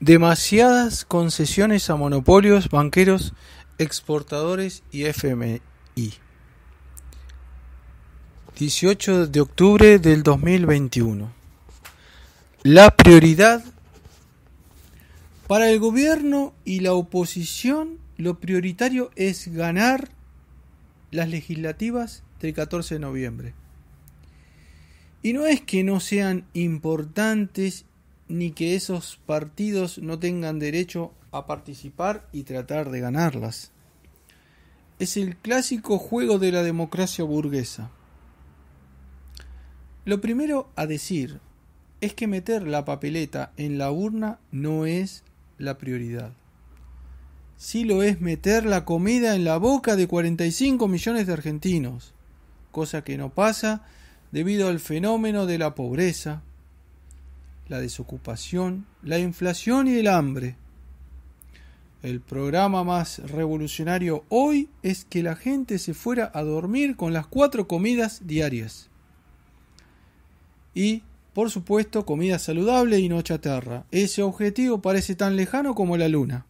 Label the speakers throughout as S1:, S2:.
S1: demasiadas concesiones a monopolios, banqueros, exportadores y FMI. 18 de octubre del 2021. La prioridad para el gobierno y la oposición, lo prioritario es ganar las legislativas del 14 de noviembre. Y no es que no sean importantes ni que esos partidos no tengan derecho a participar y tratar de ganarlas. Es el clásico juego de la democracia burguesa. Lo primero a decir es que meter la papeleta en la urna no es la prioridad. Sí lo es meter la comida en la boca de 45 millones de argentinos, cosa que no pasa debido al fenómeno de la pobreza, la desocupación, la inflación y el hambre. El programa más revolucionario hoy es que la gente se fuera a dormir con las cuatro comidas diarias. Y, por supuesto, comida saludable y no chatarra. Ese objetivo parece tan lejano como la luna.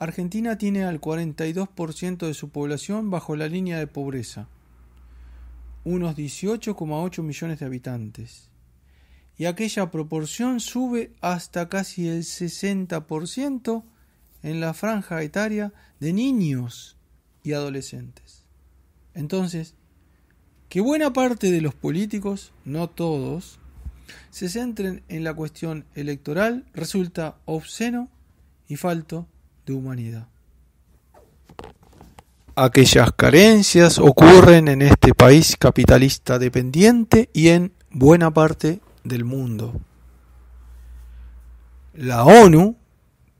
S1: Argentina tiene al 42% de su población bajo la línea de pobreza, unos 18,8 millones de habitantes y aquella proporción sube hasta casi el 60% en la franja etaria de niños y adolescentes. Entonces, que buena parte de los políticos, no todos, se centren en la cuestión electoral resulta obsceno y falto de humanidad. Aquellas carencias ocurren en este país capitalista dependiente y en buena parte del mundo. La ONU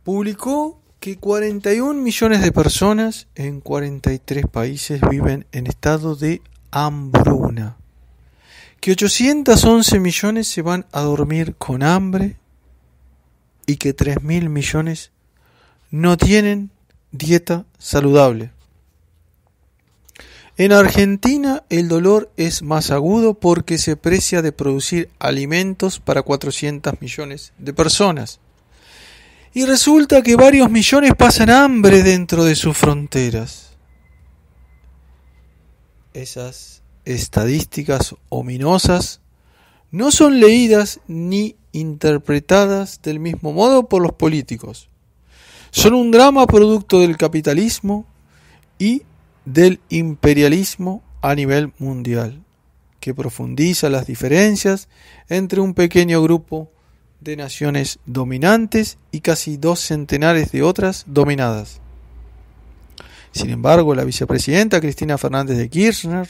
S1: publicó que 41 millones de personas en 43 países viven en estado de hambruna, que 811 millones se van a dormir con hambre y que 3.000 millones no tienen dieta saludable. En Argentina el dolor es más agudo porque se precia de producir alimentos para 400 millones de personas. Y resulta que varios millones pasan hambre dentro de sus fronteras. Esas estadísticas ominosas no son leídas ni interpretadas del mismo modo por los políticos. Son un drama producto del capitalismo y del imperialismo a nivel mundial, que profundiza las diferencias entre un pequeño grupo de naciones dominantes y casi dos centenares de otras dominadas. Sin embargo, la vicepresidenta Cristina Fernández de Kirchner,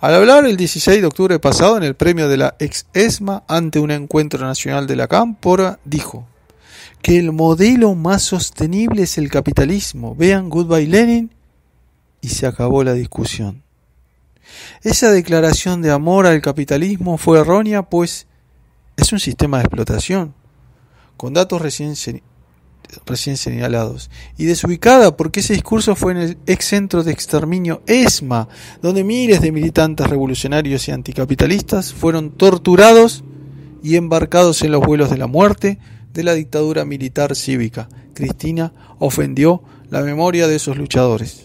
S1: al hablar el 16 de octubre pasado en el premio de la ex ESMA ante un encuentro nacional de la Cámpora, dijo que el modelo más sostenible es el capitalismo. Vean Goodbye Lenin y se acabó la discusión. Esa declaración de amor al capitalismo fue errónea, pues es un sistema de explotación, con datos recién, señalados, y desubicada porque ese discurso fue en el ex centro de exterminio ESMA, donde miles de militantes revolucionarios y anticapitalistas fueron torturados y embarcados en los vuelos de la muerte de la dictadura militar cívica. Cristina ofendió la memoria de esos luchadores.